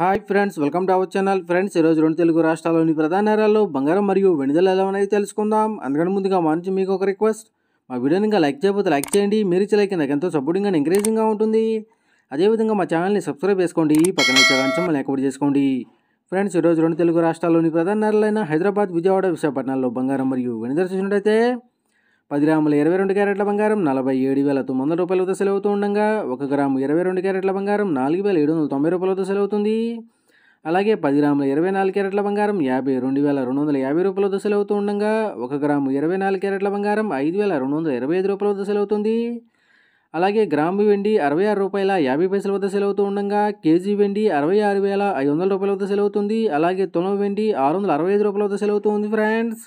hi friends welcome to our channel friends ఈరోజు రెండు తెలుగు రాష్ట్రాల్లోని ప్రధాన నేరాల్లో బంగారం మరియు వెనుదల ఎలా ఉన్నాయి తెలుసుకుందాం అందుకని ముందుగా మా నుంచి మీకు ఒక రిక్వెస్ట్ మా వీడియోని ఇంకా లైక్ చేయకపోతే లైక్ చేయండి మీరు ఇచ్చే లైక్ నాకు ఎంతో సపోర్టింగ్ అండ్ ఎంకరేజింగ్గా ఉంటుంది అదేవిధంగా మా ఛానల్ని సబ్స్క్రైబ్ చేసుకోండి పక్కన వచ్చే గంచమ్మని యాక్టివేట్ చేసుకోండి ఫ్రెండ్స్ ఈరోజు రెండు తెలుగు రాష్ట్రాల్లోని ప్రధాన నేరాలైన హైదరాబాద్ విజయవాడ విశాఖపట్నంలో బంగారం మరియు వెనుదల చూసినట్టయితే పది గ్రాముల ఇరవై రెండు క్యారెట్ల బంగారం నలభై ఏడు వేల తొమ్మిది వందల రూపాయలతో సెలవుతూ ఉండగా ఒక గ్రాము ఇరవై రెండు క్యారెట్ల బంగారం నాలుగు వేల ఏడు వందల తొంభై రూపాయలతో సెలవుతుంది అలాగే పది గ్రాముల ఇరవై నాలుగు క్యారెట్ల బంగారం యాభై రెండు వేల రెండు వందల యాభై రూపాయలతో సెలవుతూ ఉండగా ఒక గ్రాము ఇరవై నాలుగు క్యారెట్ల బంగారం ఐదు వేల రెండు వందల ఇరవై ఐదు రూపాయలతో సెలవుతుంది అలాగే గ్రాము వెండి అరవై ఆరు రూపాయల యాభై పైసల వద్ద సెలవుతూ ఉండగా కేజీ వెండి అరవై ఆరు వేల ఐదు వందల రూపాయల వద్ద సెలవుతుంది అలాగే తులం వెండి ఆరు వందల అరవై ఐదు రూపాయల వద్ద సెలవుతూ ఉంది ఫ్రెండ్స్